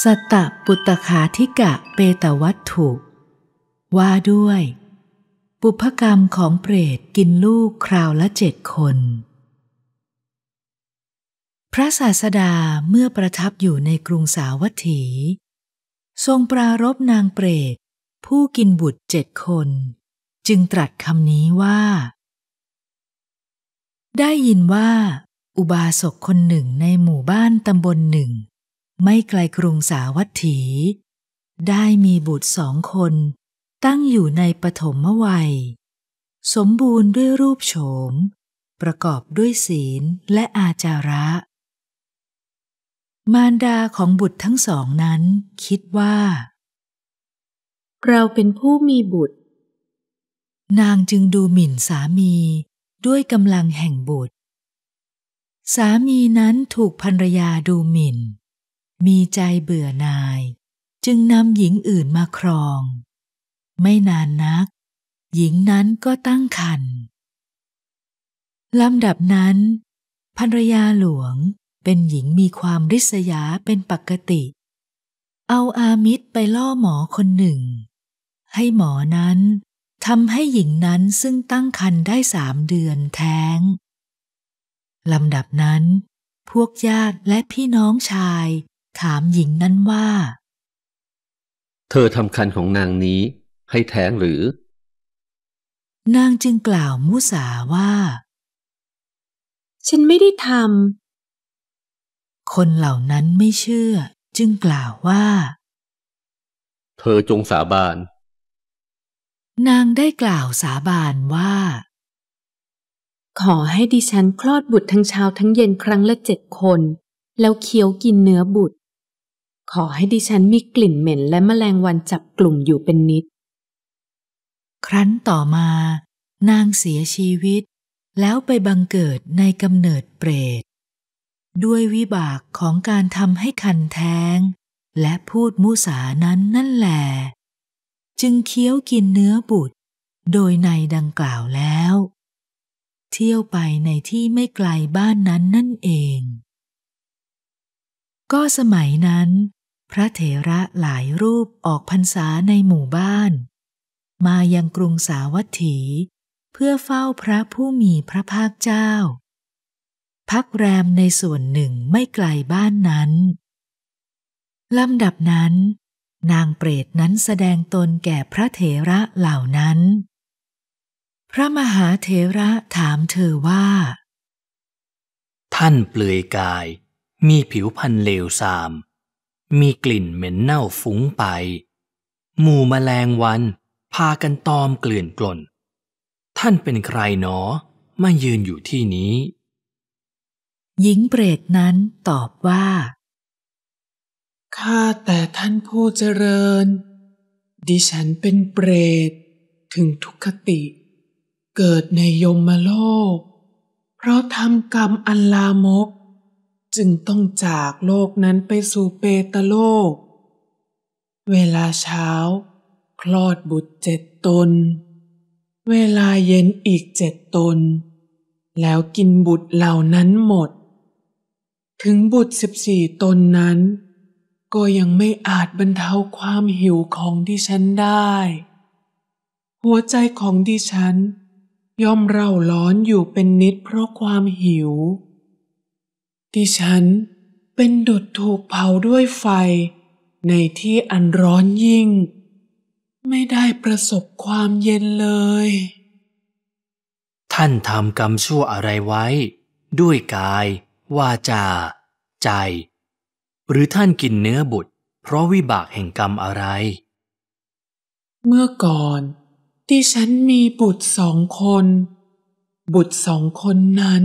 สตปุตตขาธิกะเปตวัตถุ ว่าด้วย ปุพกรรมของเปรตกินลูกคราวละเจ็ดคน พระศาสดาเมื่อประทับอยู่ในกรุงสาวัตถี ทรงปรารบนางเปรตผู้กินบุตรเจ็ดคน จึงตรัสคำนี้ว่า ได้ยินว่าอุบาสกคนหนึ่งในหมู่บ้านตำบลหนึ่งไม่ไกลกรุงสาวัตถี ได้มีบุตรสองคนตั้งอยู่ในปฐมวัย สมบูรณ์ด้วยรูปโฉม ประกอบด้วยศีลและอาจาระ มารดาของบุตรทั้งสองนั้นคิดว่า เราเป็นผู้มีบุตร นางจึงดูหมิ่นสามีด้วยกำลังแห่งบุตร สามีนั้นถูกภรรยาดูหมิ่นมีใจเบื่อนาย จึงนำหญิงอื่นมาครอง ไม่นานนัก หญิงนั้นก็ตั้งครรภ์ลำดับนั้น ภรรยาหลวงเป็นหญิงมีความริษยาเป็นปกติ เอาอามิตรไปล่อหมอคนหนึ่ง ให้หมอนั้นทำให้หญิงนั้นซึ่งตั้งครรภ์ได้สามเดือนแท้งลำดับนั้น พวกญาติและพี่น้องชายถามหญิงนั้นว่า เธอทำคันของนางนี้ให้แท้งหรือ นางจึงกล่าวมุสาว่า ฉันไม่ได้ทำ คนเหล่านั้นไม่เชื่อ จึงกล่าวว่า เธอจงสาบาน นางได้กล่าวสาบานว่า ขอให้ดิฉันคลอดบุตรทั้งเช้าทั้งเย็นครั้งละเจ็ดคน แล้วเคี้ยวกินเนื้อบุตรขอให้ดิฉันมีกลิ่นเหม็นและแมลงวันจับกลุ่มอยู่เป็นนิด ครั้นต่อมา นางเสียชีวิต แล้วไปบังเกิดในกำเนิดเปรต ด้วยวิบากของการทำให้คันแท้งและพูดมุสานั้นนั่นแหลจึงเคี้ยวกินเนื้อบุตร โดยในดังกล่าวแล้ว เที่ยวไปในที่ไม่ไกลบ้านนั้นนั่นเอง ก็สมัยนั้นพระเถระหลายรูปออกพรรษาในหมู่บ้าน มายังกรุงสาวัตถีเพื่อเฝ้าพระผู้มีพระภาคเจ้า พักแรมในส่วนหนึ่งไม่ไกลบ้านนั้น ลำดับนั้นนางเปรตนั้นแสดงตนแก่พระเถระเหล่านั้น พระมหาเถระถามเธอว่า ท่านเปลือยกายมีผิวพันเลวทรามมีกลิ่นเหม็นเน่าฟุ้งไป หมู่มแมลงวันพากันตอมเกลื่อนกล่น ท่านเป็นใครหนอ มายืนอยู่ที่นี้ หญิงเปรตนั้นตอบว่า ข้าแต่ท่านผู้เจริญ ดิฉันเป็นเปรตถึงทุกขติ เกิดในยมโลก เพราะทำกรรมอันลามกจึงต้องจากโลกนั้นไปสู่เปตโลก เวลาเช้าคลอดบุตรเจ็ดตน เวลาเย็นอีกเจ็ดตน แล้วกินบุตรเหล่านั้นหมด ถึงบุตรสิบสี่ตนนั้น ก็ยังไม่อาจบรรเทาความหิวของดิฉันได้ หัวใจของดิฉัน ย่อมเร่าร้อนอยู่เป็นนิดเพราะความหิวที่ฉันเป็นดุจถูกเผาด้วยไฟ ในที่อันร้อนยิ่ง ไม่ได้ประสบความเย็นเลย ท่านทำกรรมชั่วอะไรไว้ ด้วยกายวาจา ใจ หรือท่านกินเนื้อบุตร เพราะวิบากแห่งกรรมอะไร เมื่อก่อน ที่ฉันมีบุตรสองคน บุตรสองคนนั้น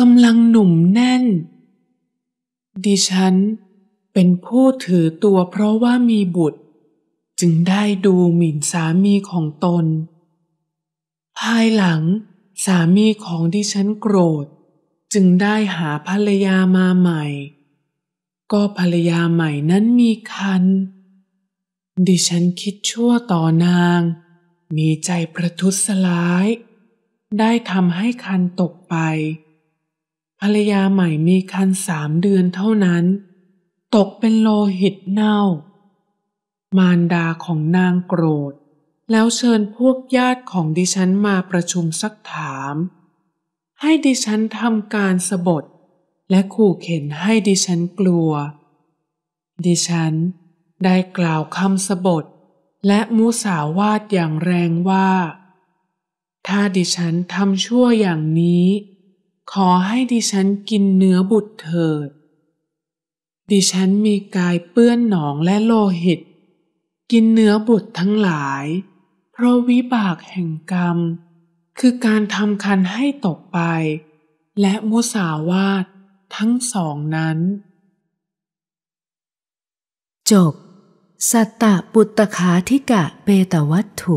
กำลังหนุ่มแน่น ดิฉันเป็นผู้ถือตัวเพราะว่ามีบุตร จึงได้ดูหมิ่นสามีของตน ภายหลังสามีของดิฉันโกรธ จึงได้หาภรรยามาใหม่ ก็ภรรยาใหม่นั้นมีคัน ดิฉันคิดชั่วต่อนาง มีใจประทุษร้าย ได้ทำให้คันตกไปภรรยาใหม่มีคันสามเดือนเท่านั้น ตกเป็นโลหิตเน่า มารดาของนางโกรธ แล้วเชิญพวกญาติของดิฉันมาประชุมซักถาม ให้ดิฉันทำการสบดและขู่เข็นให้ดิฉันกลัว ดิฉันได้กล่าวคำสบดและมุสาวาดอย่างแรงว่า ถ้าดิฉันทำชั่วอย่างนี้ขอให้ดิฉันกินเนื้อบุตรเถิด ดิฉันมีกายเปื้อนหนองและโลหิต กินเนื้อบุตรทั้งหลาย เพราะวิบากแห่งกรรม คือการทำคันให้ตกไปและมุสาวาททั้งสองนั้นจบสัตตะปุตตะขาธิกะเปตวัตถุ